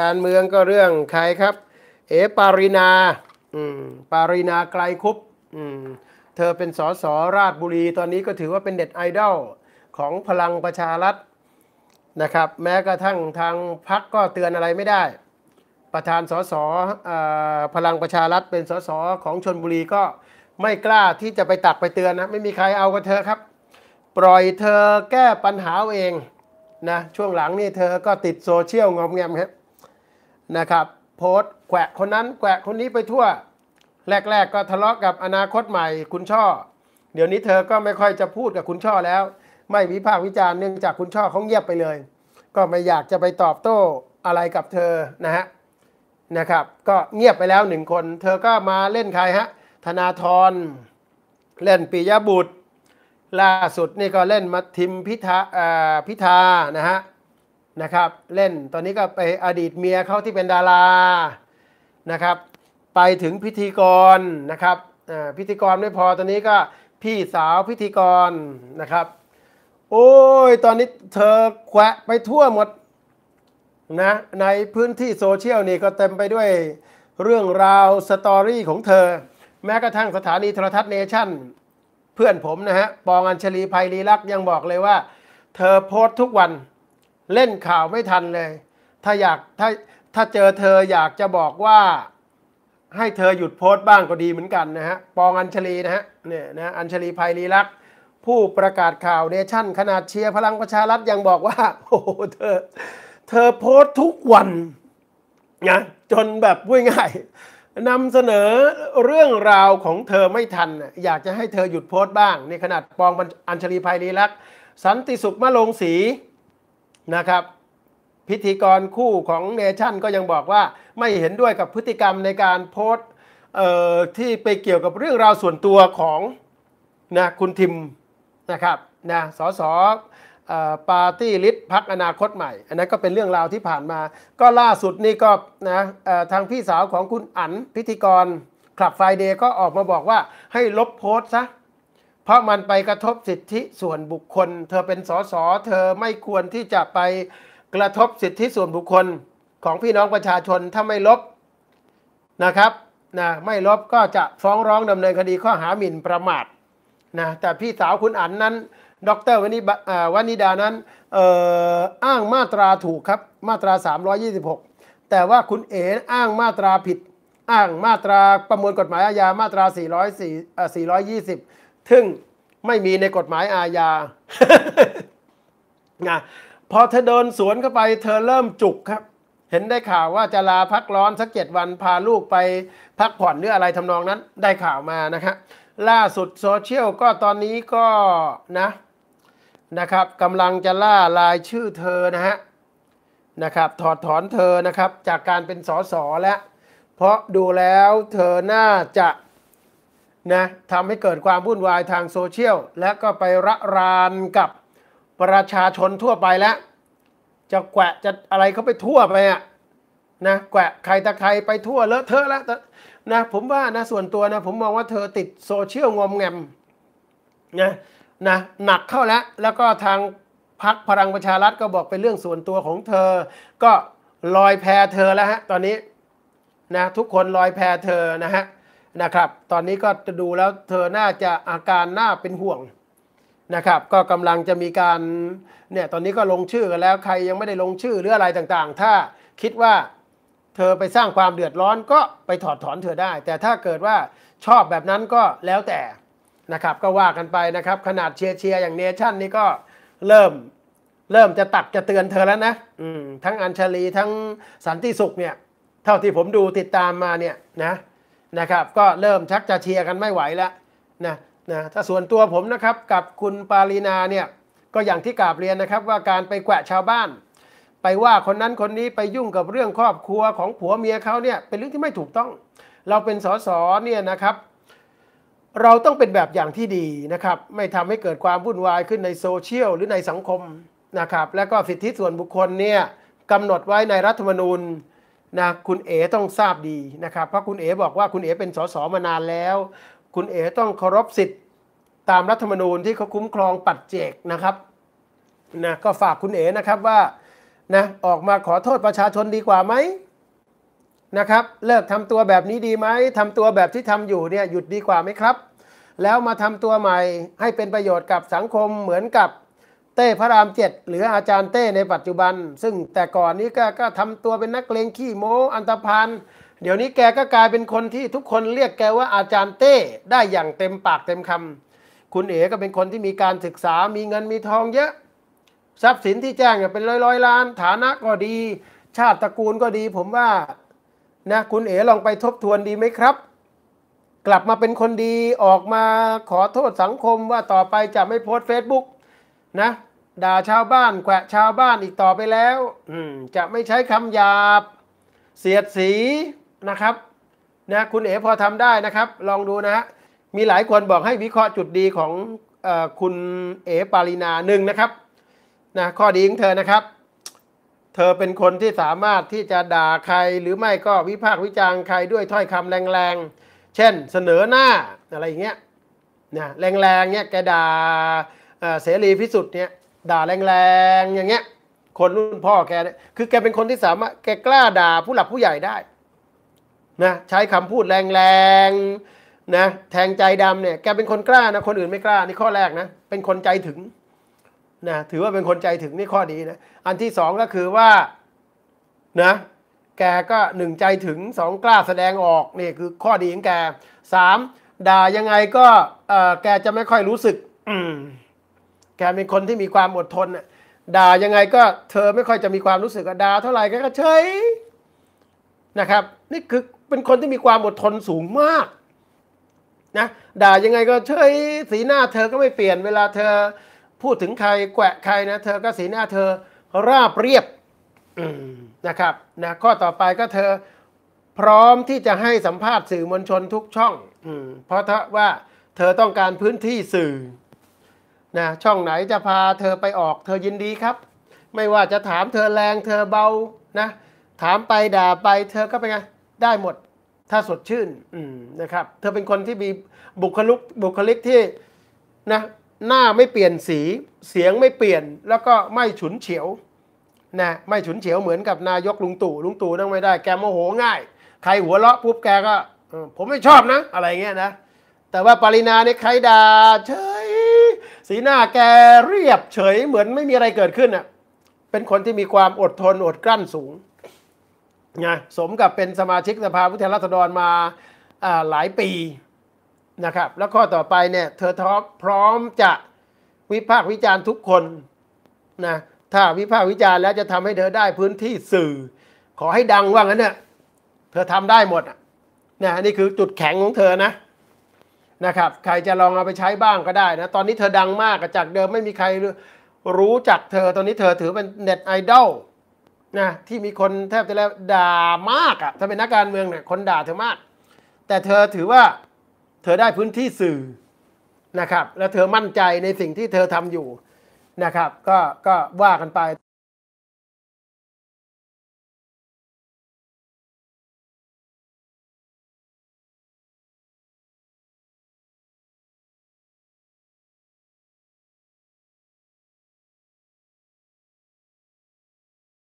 การเมืองก็เรื่องใครครับ เอปารินาปารินาไกลคุปเธอเป็นสสราชบุรี ตอนนี้ก็ถือว่าเป็นเด็ดไอดอลของพลังประชารัฐนะครับ แม้กระทั่งทางพักก็เตือนอะไรไม่ได้ ประธานสสพลังประชารัฐเป็นสสของชนบุรีก็ไม่กล้าที่จะไปตักไปเตือนนะ ไม่มีใครเอากับเธอครับ ปล่อยเธอแก้ปัญหาเองนะ ช่วงหลังนี่เธอก็ติดโซเชียลงอมแงมครับนะครับโพสแขวะคนนั้นแขวะคนนี้ไปทั่วแรกๆก็ทะเลาะกับอนาคตใหม่คุณช่อเดี๋ยวนี้เธอก็ไม่ค่อยจะพูดกับคุณช่อแล้ว ไม่วิพากษ์วิจารณ์เนื่องจากคุณช่อเขาเงียบไปเลย ก็ไม่อยากจะไปตอบโต้อะไรกับเธอนะฮะนะครับ ก็เงียบไปแล้วหนึ่งคน เธอก็มาเล่นใครฮะธนาธรเล่นปิยบุตรล่าสุดนี่ก็เล่นมาทิมพิธาพิธานะฮะนะครับเล่นตอนนี้ก็ไปอดีตเมียเขาที่เป็นดารานะครับไปถึงพิธีกรนะครับพิธีกรไม่พอตอนนี้ก็พี่สาวพิธีกรนะครับโอ้ยตอนนี้เธอแควไปทั่วหมดนะในพื้นที่โซเชียลนี่ก็เต็มไปด้วยเรื่องราวสตอรี่ของเธอ แม้กระทั่งสถานีโทรทัศน์เนชั่น เพื่อนผมนะฮะปองอัญชลีภัยลีลักษ์ยังบอกเลยว่า เธอโพสทุกวันเล่นข่าวไม่ทันเลย ถ้าอยากถ้าถ้าเจอเธออยากจะบอกว่า ให้เธอหยุดโพสต์บ้างก็ดีเหมือนกันนะฮะ ปองอัญชลีนะฮะ เนี่ยนะอัญชลีภัยรีรักผู้ประกาศข่าวเนชั่น ขนาดเชียร์พลังประชารัฐยังบอกว่า โอ้เธอเธอโพสทุกวันนะจนแบบพูดง่ายนำเสนอเรื่องราวของเธอไม่ทัน อยากจะให้เธอหยุดโพสต์บ้าง ในขนาดปองอัญชลีภัยรีรักสันติสุขมะลงศรีนะครับ พิธีกรคู่ของเนชั่น ก็ยังบอกว่าไม่เห็นด้วยกับพฤติกรรมในการโพสต์ที่ไปเกี่ยวกับเรื่องราวส่วนตัวของนะคุณทิม นะครับนะสสปาร์ตี้ลิสพักอนาคตใหม่ อันนั้นก็เป็นเรื่องราวที่ผ่านมา ก็ล่าสุดนี่ก็นะทางพี่สาวของคุณอั๋นพิธีกรคลับไฟเดย์ก็ออกมาบอกว่าให้ลบโพสต์ซะเพราะมันไปกระทบสิทธิส่วนบุคคล เธอเป็นสสเธอไม่ควรที่จะไปกระทบสิทธิส่วนบุคคลของพี่น้องประชาชนถ้าไม่ลบนะครับนะไม่ลบก็จะฟ้องร้องดำเนินคดีข้อหาหมิ่นประมาทนะแต่พี่สาวคุณอั๋นนั้น ดรวนิวันิดา นั้นอออ้างมาตราถูกครับมาตรา 326 แต่ว่าคุณเอ๋อ้างมาตราผิด อ้างมาตราประมวลกฎหมายอาญามาตรา400 420ซึ่งไม่มีในกฎหมายอาญานะพอเธอเดินสวนเข้าไปเธอเริ่มจุกครับ เห็นได้ข่าวว่าจะลาพักร้อนสักเจ็ดวันพาลูกไปพักผ่อนหรืออะไรทำนองนั้น ได้ข่าวมานะครับ ล่าสุดโซเชียลก็ตอนนี้ก็นะนะครับกำลังจะล่าลายชื่อเธอนะฮะนะครับ ถอดถอนเธอนะครับ จากการเป็นสอสอแล้วเพราะดูแล้วเธอน่าจะนะทำให้เกิดความวุ่นวายทางโซเชียลและก็ไประรานกับประชาชนทั่วไปแล้วจะแกะจะอะไรเขาไปทั่วไปอ่ะนะแกะใครตะใครไปทั่วเลอะเทอะแล้วนะผมว่านะส่วนตัวนะผมมองว่าเธอติดโซเชียลงมแงมนะนะหนักเข้าแล้วแล้วก็ทางพักพลังประชารัฐก็บอกเป็นเรื่องส่วนตัวของเธอก็ลอยแพเธอแล้วฮะตอนนี้นะทุกคนลอยแพเธอนะฮะนะครับตอนนี้ก็จะดูแล้วเธอน่าจะอาการน่าเป็นห่วงนะครับ ก็กำลังจะมีการเนี่ยตอนนี้ก็ลงชื่อกันแล้วใครยังไม่ได้ลงชื่อหรืออะไรต่างๆ ถ้าคิดว่าเธอไปสร้างความเดือดร้อนก็ไปถอดถอนเธอได้ แต่ถ้าเกิดว่าชอบแบบนั้นก็แล้วแต่นะครับ ก็ว่ากันไปนะครับ ขนาดเชียร์เชียร์อย่างเนชั่นนี่ก็เริ่มเริ่มจะตักจะเตือนเธอแล้วนะทั้งอัญชลีทั้งสันติสุขเนี่ย เท่าที่ผมดูติดตามมาเนี่ยนะนะครับก็เริ่มชักจะเชียร์กันไม่ไหวแล้วนะนะถ้าส่วนตัวผมนะครับกับคุณปารีนาเนี่ยก็อย่างที่กราบเรียนนะครับว่าการไปแกะชาวบ้าน ไปว่าคนนั้นคนนี้ไปยุ่งกับเรื่องครอบครัวของผัวเมียเขาเนี่ยเป็นเรื่องที่ไม่ถูกต้อง เราเป็นสสเนี่ยนะครับเราต้องเป็นแบบอย่างที่ดีนะครับไม่ทำให้เกิดความวุ่นวายขึ้นในโซเชียลหรือในสังคมนะครับและก็สิทธิส่วนบุคคลเนี่ยกำหนดไว้ในรัฐธรรมนูญนะคุณเอ๋ต้องทราบดีนะครับเพราะคุณเอ๋บอกว่าคุณเอ๋เป็นสสมานานแล้ว คุณเอ๋ต้องเคารพสิทธิ์ ตามรัฐธรรมนูญที่เขาคุ้มครองปัดเจกนะครับนะก็ฝากคุณเอ๋นะครับว่านะออกมาขอโทษประชาชนดีกว่าไหมนะครับเลิกทำตัวแบบนี้ดีไหมทำตัวแบบที่ทำอยู่เนี่ยหยุดดีกว่าไหมครับ แล้วมาทำตัวใหม่ให้เป็นประโยชน์กับสังคมเหมือนกับเต้พระรามเจ็ดหรืออาจารย์เต้ในปัจจุบัน ซึ่งแต่ก่อนนี้ก็ก็ทำตัวเป็นนักเลงขี้โม้อันตรพานเดี๋ยวนี้แกก็กลายเป็นคนที่ทุกคนเรียกแกว่าอาจารย์เต้ได้อย่างเต็มปากเต็มคำคุณเอ๋ก็เป็นคนที่มีการศึกษามีเงินมีทองเยอะทรัพย์สินที่แจ้งเป็นร้อยร้อยล้าน ฐานะก็ดี ชาติตระกูลก็ดี ผมว่านะคุณเอ๋ลองไปทบทวนดีไหมครับ กลับมาเป็นคนดีออกมาขอโทษสังคมว่าต่อไปจะไม่โพสเฟซบุ๊กนะด่าชาวบ้านแขวะชาวบ้านอีกต่อไปแล้วอืจะไม่ใช้คำหยาบเสียดสีนะครับนะคุณเอ๋พอทำได้นะครับ ลองดูนะฮะมีหลายคนบอกให้วิเคราะห์จุดดีของอคุณเอ๋ปารินาหนึ่งนะครับนะข้อดีของเธอนะครับ เธอเป็นคนที่สามารถที่จะด่าใครหรือไม่ก็วิพากษ์วิจารณ์ใครด้วยถ้อยคำแรงๆ เช่นเสนอหน้าอะไรอย่างเงี้ยนะแรงๆเงี้ยแกด่าเสรีพิสุทธิ์เนี่ยด่าแรงๆอย่างเงี้ยคนรุ่นพ่อแกเนี่ยคือแกเป็นคนที่สามารถ แกกล้าด่าผู้หลักผู้ใหญ่ได้ นะ ใช้คำพูดแรงๆนะ แทงใจดำเนี่ยแกเป็นคนกล้านะ คนอื่นไม่กล้านี่ข้อแรกนะ เป็นคนใจถึง นะ ถือว่าเป็นคนใจถึงนี่ข้อดีนะอันที่สองก็คือว่า นะ แกก็หนึ่งใจถึงสองกล้าแสดงออกนี่คือข้อดีของแกสามด่ายังไงก็แกจะไม่ค่อยรู้สึก อืแกเป็นคนที่มีความอดทนด่ายังไงก็เธอไม่ค่อยจะมีความรู้สึกด่าเท่าไหร่กก็เฉยนะครับ นี่คือเป็นคนที่มีความอดทนสูงมากนะด่ายังไงก็เฉยสีหน้าเธอก็ไม่เปลี่ยน เวลาเธอพูดถึงใครแกะใครนะ เธอก็สีหน้าเธอราบเรียบนะครับนะข้อต่อไปก็เธอพร้อมที่จะให้สัมภาษณ์สื่อมวลชนทุกช่องอเพราะว่าเธอต้องการพื้นที่สื่อนะช่องไหนจะพาเธอไปออก เธอยินดีครับ ไม่ว่าจะถามเธอแรงเธอเบานะถามไปด่าไปเธอก็เป็นไงได้หมดถ้าสดชื่นนะครับเธอเป็นคนที่มีบุคลุกบุคลิกที่นะหน้าไม่เปลี่ยนสีเสียงไม่เปลี่ยนแล้วก็ไม่ฉุนเฉียวนะไม่ฉุนเฉียวเหมือนกับนายกลุงตู่ลุงตู่นั่งไม่ได้แกโมโหง่ายใครหัวเราะปุ๊บแกก็ผมไม่ชอบนะ อะไรเงี้ยนะแต่ว่าปรินาเนี่ยใครด่าเชิสีหน้าแกเรียบเฉยเหมือนไม่มีอะไรเกิดขึ้นอ่ะ เป็นคนที่มีความอดทนอดกลั้นสูง ไงสมกับเป็นสมาชิกสภาผู้แทนราษฎรมาหลายปีนะครับ แล้วข้อต่อไปเนี่ยเธอท็อพร้อมจะวิพากษ์วิจารณ์ทุกคนนะ ถ้าวิพากษ์วิจารณ์แล้วจะทำให้เธอได้พื้นที่สื่อ ขอให้ดังว่างั้นเนี่ย เธอทำได้หมดนะนี่คือจุดแข็งของเธอนะนะครับใครจะลองเอาไปใช้บ้างก็ได้นะตอนนี้เธอดังมากจากเดิมไม่มีใครรู้จักเธอตอนนี้เธอถือเป็นเน็ตไอดอลนะที่มีคนแทบจะแล้วด่ามากอะ่ะถ้าเป็นนักการเมืองเนี่ยคนด่าเธอมาก แต่เธอถือว่าเธอได้พื้นที่สื่อนะครับและเธอมั่นใจในสิ่งที่เธอทำอยู่นะครับก็ก็ว่ากันไป